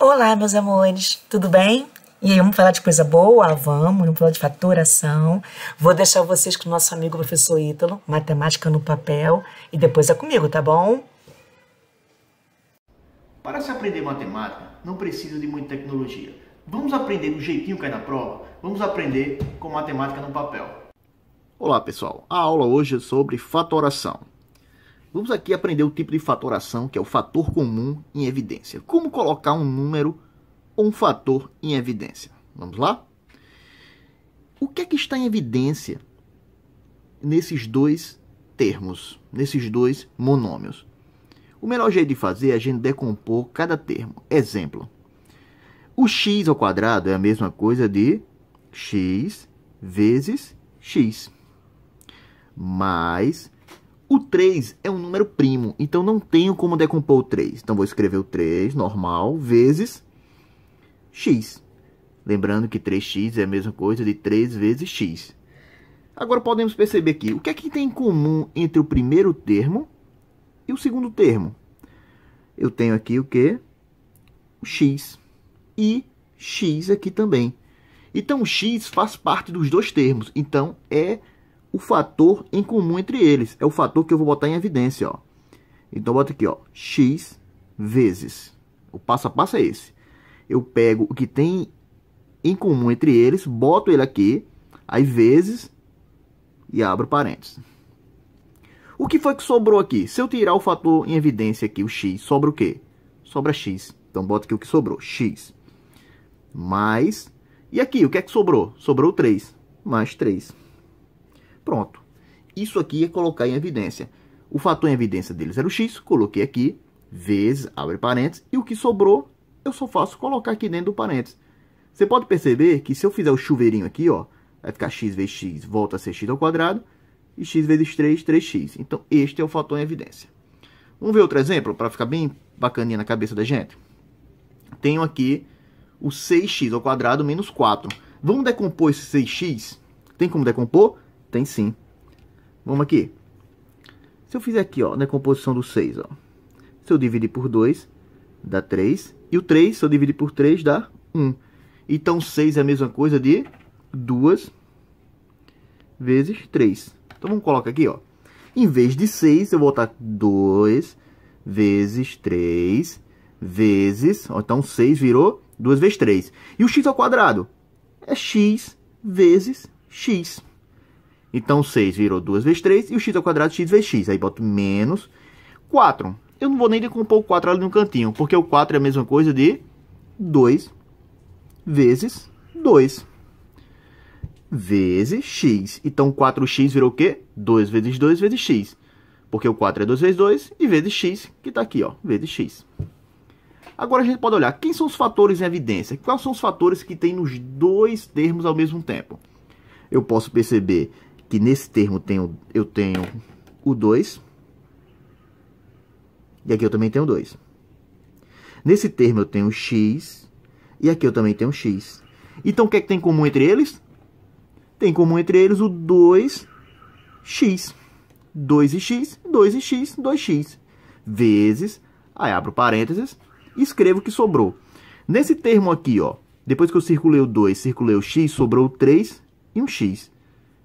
Olá, meus amores, tudo bem? E aí, vamos falar de coisa boa? Vamos, vamos falar de faturação. Vou deixar vocês com o nosso amigo professor Ítalo, Matemática no Papel, e depois é comigo, tá bom? Para se aprender matemática, não precisa de muita tecnologia. Vamos aprender do jeitinho que é na prova? Vamos aprender com matemática no papel. Olá, pessoal. A aula hoje é sobre fatoração. Vamos aqui aprender o tipo de fatoração, que é o fator comum em evidência. Como colocar um número ou um fator em evidência? Vamos lá? O que é que está em evidência nesses dois termos, nesses dois monômios? O melhor jeito de fazer é a gente decompor cada termo. Exemplo: o x ao quadrado é a mesma coisa de x vezes x mais o 3 é um número primo, então não tenho como decompor o 3. Então vou escrever o 3 normal vezes x. Lembrando que 3x é a mesma coisa de 3 vezes x. Agora podemos perceber aqui, o que é que tem em comum entre o primeiro termo e o segundo termo? Eu tenho aqui o que? O x. E x aqui também. Então, o x faz parte dos dois termos. Então, é o fator em comum entre eles. É o fator que eu vou botar em evidência, ó. Então, bota aqui, ó, x vezes. O passo a passo é esse. Eu pego o que tem em comum entre eles, boto ele aqui, aí vezes e abro parênteses. O que foi que sobrou aqui? Se eu tirar o fator em evidência aqui, o x, sobra o quê? Sobra x. Então, bota aqui o que sobrou, x. Mais, e aqui, o que é que sobrou? Sobrou 3, mais 3. Pronto. Isso aqui é colocar em evidência. O fator em evidência deles era o x, coloquei aqui, vezes, abre parênteses, e o que sobrou, eu só faço colocar aqui dentro do parênteses. Você pode perceber que se eu fizer o chuveirinho aqui, ó, vai ficar x vezes x, volta a ser x ao quadrado, e x vezes 3, 3x. Então, este é o fator em evidência. Vamos ver outro exemplo, para ficar bem bacaninha na cabeça da gente? Tenho aqui o 6x ao quadrado menos 4. Vamos decompor esse 6x? Tem como decompor? Tem sim. Vamos aqui. Se eu fizer aqui, ó, na composição do 6, ó. Se eu dividir por 2, dá 3. E o 3, se eu dividir por 3, dá 1. Então, 6 é a mesma coisa de 2 vezes 3. Então, vamos colocar aqui, ó. Em vez de 6, eu vou botar 2 vezes 3 vezes... Ó, então, 6 virou 2 vezes 3. E o x ao quadrado é x vezes x. Então 6 virou 2 vezes 3 e o x ao quadrado x vezes x. Aí boto menos 4. Eu não vou nem decompor o 4 ali no cantinho, porque o 4 é a mesma coisa de 2 vezes 2 vezes x. Então 4x virou o quê? 2 vezes 2 vezes x. Porque o 4 é 2 vezes 2 e vezes x, que está aqui, ó, vezes x. Agora a gente pode olhar quem são os fatores em evidência. Quais são os fatores que tem nos dois termos ao mesmo tempo? Eu posso perceber que nesse termo tenho, eu tenho o 2, e aqui eu também tenho 2. Nesse termo eu tenho x, e aqui eu também tenho x. Então, o que, é que tem em comum entre eles? Tem em comum entre eles o 2x. 2 x, 2 x, 2x. Vezes, aí abro parênteses, escrevo o que sobrou. Nesse termo aqui, ó, depois que eu circulei o 2, circulei o x, sobrou 3 e um x.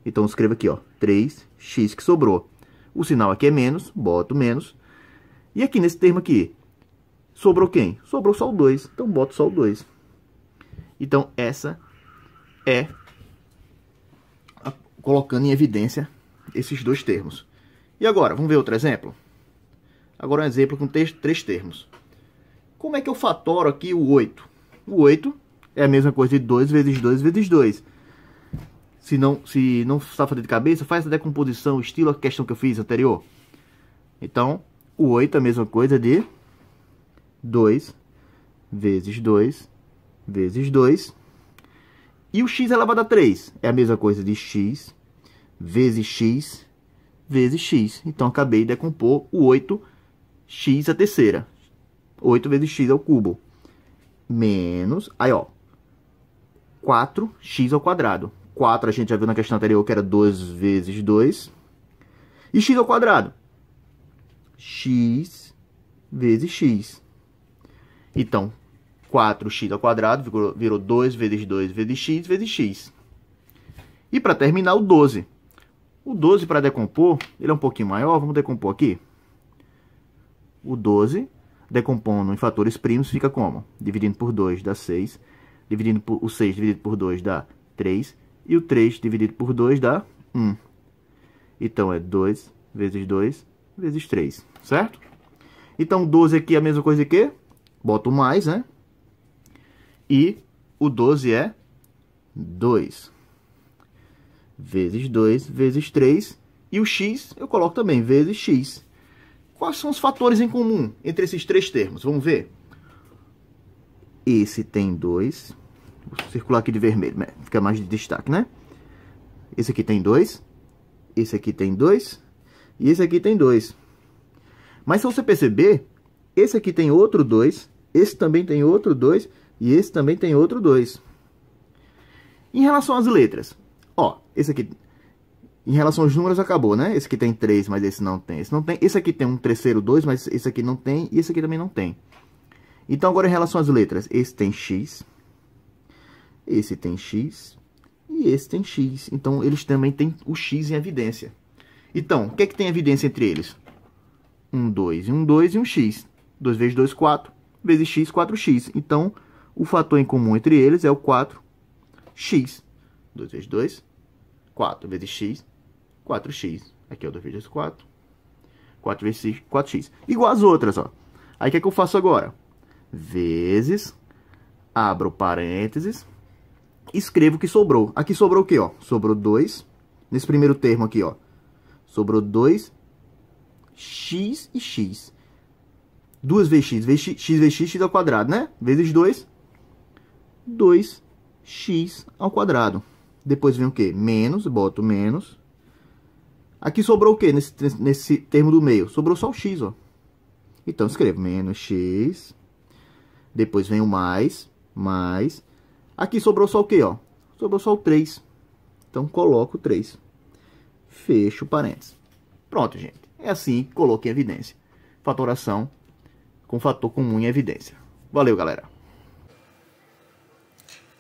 Então, escreva aqui, ó, 3x que sobrou. O sinal aqui é menos, boto menos. E aqui nesse termo aqui, sobrou quem? Sobrou só o 2, então boto só o 2. Então, essa é a, colocando em evidência esses dois termos. E agora, vamos ver outro exemplo? Agora um exemplo com três, três termos. Como é que eu fatoro aqui o 8? O 8 é a mesma coisa de 2 vezes 2 vezes 2. Se não, se não está fazendo de cabeça, faz a decomposição, estilo a questão que eu fiz anterior. Então, o 8 é a mesma coisa de 2 vezes 2 vezes 2. E o x elevado a 3 é a mesma coisa de x vezes x vezes x. Então, acabei de decompor o 8x à terceira. 8 vezes x ao cubo. Menos, aí ó, 4x ao quadrado. 4 a gente já viu na questão anterior que era 2 vezes 2. E x ao quadrado. x vezes x. Então, 4x ao quadrado virou, 2 vezes 2 vezes x vezes x. E para terminar, o 12. O 12 para decompor, ele é um pouquinho maior, vamos decompor aqui. O 12, decompondo em fatores primos, fica como? Dividindo por 2 dá 6, dividindo por, o 6 dividido por 2 dá 3, e o 3 dividido por 2 dá 1. Então, é 2 vezes 2 vezes 3, certo? Então, 12 aqui é a mesma coisa que? Boto mais, né? E o 12 é 2. Vezes 2 vezes 3. E o x eu coloco também, vezes x. Quais são os fatores em comum entre esses três termos? Vamos ver. Esse tem 2 Vou circular aqui de vermelho, né? fica mais de destaque, né? Esse aqui tem dois, esse aqui tem dois e esse aqui tem dois. Mas se você perceber, esse aqui tem outro dois, esse também tem outro dois e esse também tem outro dois. Em relação às letras, ó, esse aqui em relação aos números, acabou, né? Esse aqui tem três mas esse não tem. Esse, não tem. esse aqui tem um terceiro dois mas esse aqui não tem. E esse aqui também não tem. Então, agora em relação às letras. Esse tem x. Esse tem x e esse tem x. Então, eles também têm o x em evidência. Então, o que é que tem evidência entre eles? 1, 2 e 1, 2 e um x. 2 vezes 2, 4. Vezes x, 4x. Então, o fator em comum entre eles é o 4x. 2 vezes 2, 4 vezes x, 4x. Aqui é o 2 vezes 4. 4 vezes 6, 4x. Igual às outras, ó. Aí, o que é que eu faço agora? Vezes, abro parênteses, escrevo o que sobrou. Aqui sobrou o quê, ó? Sobrou 2, nesse primeiro termo aqui, ó. Sobrou 2, x e x. 2 vezes x, vezes x, x vezes x, x ao quadrado, né? Vezes 2, 2x ao quadrado. Depois vem o quê? Menos, boto menos. Aqui sobrou o quê nesse, nesse termo do meio? Sobrou só o x, ó. Então, escrevo menos x. Depois vem o mais, mais. Aqui sobrou só o quê, ó? Sobrou só o 3. Então, coloco o 3. Fecho parênteses. Pronto, gente. É assim que coloquei em evidência. Fatoração com fator comum em evidência. Valeu, galera.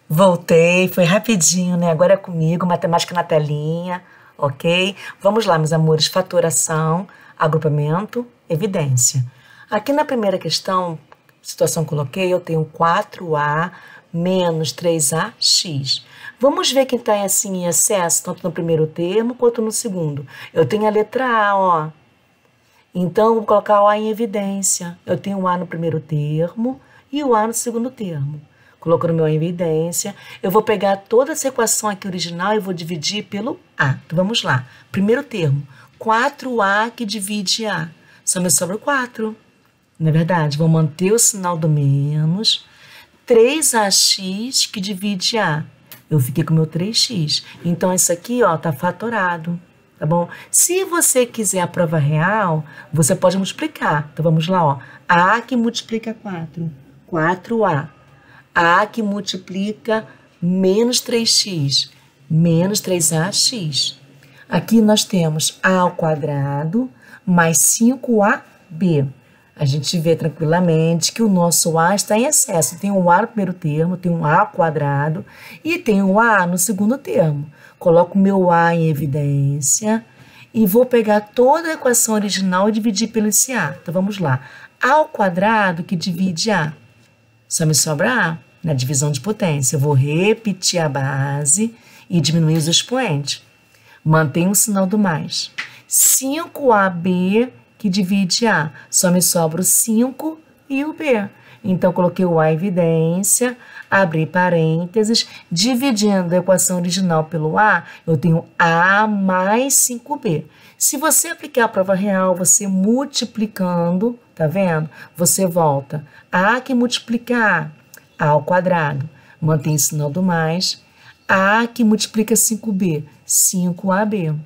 Voltei, foi rapidinho, né? Agora é comigo, matemática na telinha, ok? Vamos lá, meus amores. Fatoração, agrupamento, evidência. Aqui na primeira questão, situação coloquei, eu tenho 4A menos 3ax. Vamos ver quem está assim em excesso, tanto no primeiro termo quanto no segundo. Eu tenho a letra A, ó. Então, vou colocar o A em evidência. Eu tenho o A no primeiro termo e o A no segundo termo. Colocando meu A em evidência, eu vou pegar toda essa equação aqui original e vou dividir pelo A. Então, vamos lá. Primeiro termo, 4A que divide A. Só me sobra 4. Não é verdade? Vou manter o sinal do menos 3ax que divide A. Eu fiquei com o meu 3x. Então, isso aqui, ó, tá fatorado, tá bom? Se você quiser a prova real, você pode multiplicar. Então, vamos lá, ó. A que multiplica 4, 4A. A que multiplica menos 3x, menos 3ax. Aqui nós temos A ao quadrado mais 5AB a gente vê tranquilamente que o nosso A está em excesso. Tem um A no primeiro termo, tem um A quadrado e tem um A no segundo termo. Coloco meu A em evidência e vou pegar toda a equação original e dividir pelo esse A. Então vamos lá. A ao quadrado que divide A. Só me sobra A na divisão de potência. Eu vou repetir a base e diminuir os expoentes. Mantenho o sinal do mais. 5AB que divide A. Só me sobra o 5 e o B. Então, coloquei o A em evidência, abri parênteses, dividindo a equação original pelo A, eu tenho A mais 5B. Se você aplicar a prova real, você multiplicando, tá vendo? Você volta A que multiplica A, A ao quadrado, mantém o sinal do mais, A que multiplica 5B, 5AB.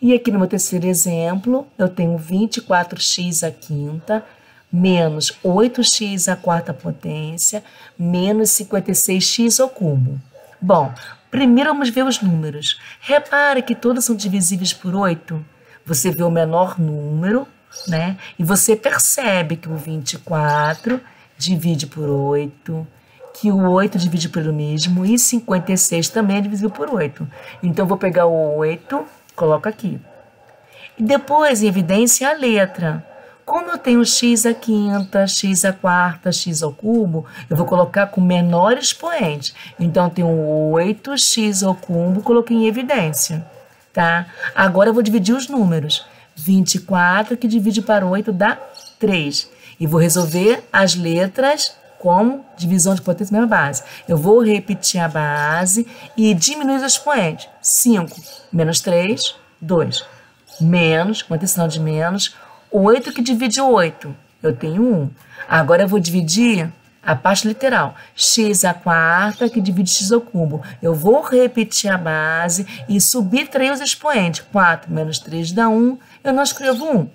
E aqui no meu terceiro exemplo, eu tenho 24x à quinta menos 8x à quarta potência menos 56x ao cubo. Bom, primeiro vamos ver os números. Repare que todos são divisíveis por 8. Você vê o menor número, né? E você percebe que o 24 divide por 8, que o 8 divide pelo mesmo e 56 também é divisível por 8. Então, eu vou pegar o 8 coloca aqui. E depois evidência a letra. Como eu tenho x à quinta, x à quarta, x ao cubo, eu vou colocar com menor expoente. Então, eu tenho 8x ao cubo, coloquei em evidência. Tá? Agora, eu vou dividir os números. 24, que divide para 8, dá 3. E vou resolver as letras como divisão de potência, mesma base. Eu vou repetir a base e diminuir os expoentes. 5 menos 3, 2. Menos, quanto é de menos? 8 que divide 8. Eu tenho 1. Agora eu vou dividir a parte literal. x a quarta que divide x ao cubo. Eu vou repetir a base e subir 3 os expoentes. 4 menos 3 dá 1. Eu não escrevo 1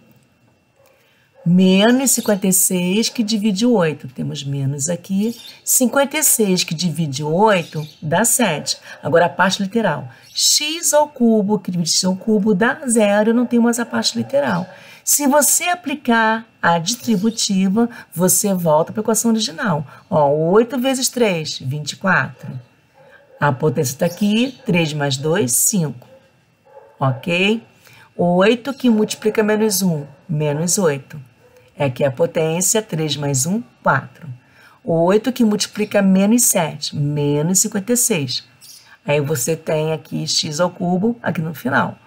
menos 56 que divide 8. Temos menos aqui. 56 que divide 8 dá 7. Agora a parte literal. x ao cubo que divide x ao cubo dá zero. Não tem mais a parte literal. Se você aplicar a distributiva, você volta para a equação original. Ó, 8 vezes 3, 24. A potência está aqui. 3 mais 2, 5. Ok? 8 que multiplica menos 1, menos 8 é que a potência 3 mais 1, 4. 8 que multiplica menos 7, menos 56. Aí você tem aqui x ao cubo aqui no final.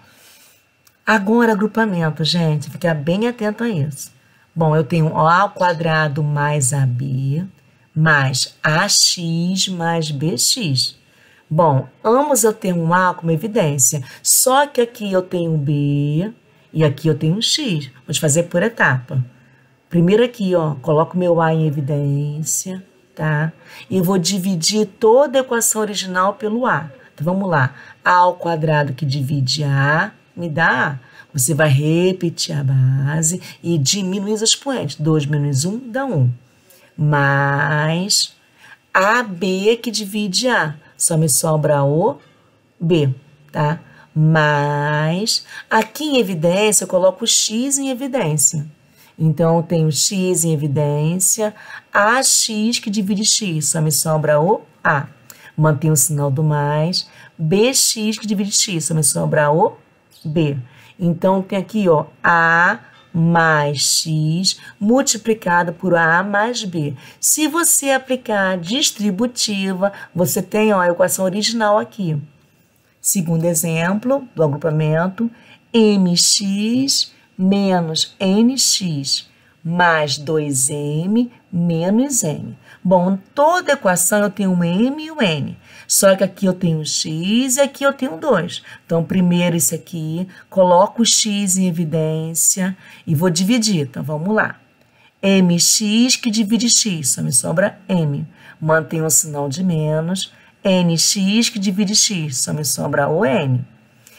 Agora, agrupamento, gente, fica bem atento a isso. Bom, eu tenho A ao quadrado mais AB mais AX mais BX. Bom, ambos eu tenho um A como evidência, só que aqui eu tenho B e aqui eu tenho um X. Vamos fazer por etapa. Primeiro aqui, ó, coloco meu A em evidência, tá? E vou dividir toda a equação original pelo A. Então, vamos lá. A ao quadrado que divide A me dá A. Você vai repetir a base e diminuir os expoentes. 2 menos 1 um, dá 1. Um. Mais AB que divide A. Só me sobra o B, tá? Mas aqui em evidência eu coloco o X em evidência. Então, eu tenho x em evidência, ax que divide x, só me sobra o a. Mantenho o sinal do mais, bx que divide x, só me sobra o b. Então, tem aqui, ó, a mais x multiplicado por a mais b. Se você aplicar distributiva, você tem ó, a equação original aqui. Segundo exemplo do agrupamento, mx menos nx mais 2m menos m. Bom, toda equação eu tenho um m e um n. Só que aqui eu tenho um x e aqui eu tenho um 2. Então, primeiro isso aqui, coloco o x em evidência e vou dividir. Então, vamos lá. mx que divide x, só me sobra m. Mantenho o sinal de menos. nx que divide x, só me sobra o n.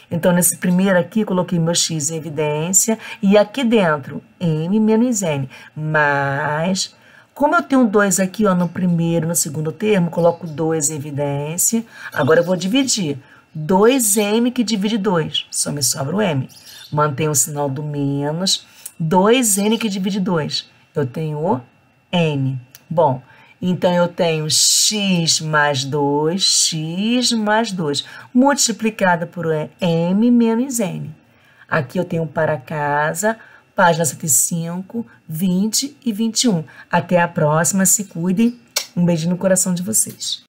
Então, nesse primeiro aqui, coloquei meu x em evidência e aqui dentro, m menos n, Mas, Como eu tenho 2 aqui ó, no primeiro no segundo termo, coloco 2 em evidência. Agora eu vou dividir. 2m que divide 2, só me sobra o m. Mantenho o sinal do menos. 2n que divide 2, eu tenho o n. Bom, então, eu tenho x mais 2, x mais 2, multiplicado por m menos n. Aqui eu tenho para casa, página 75, 20 e 21. Até a próxima, se cuidem. Um beijo no coração de vocês.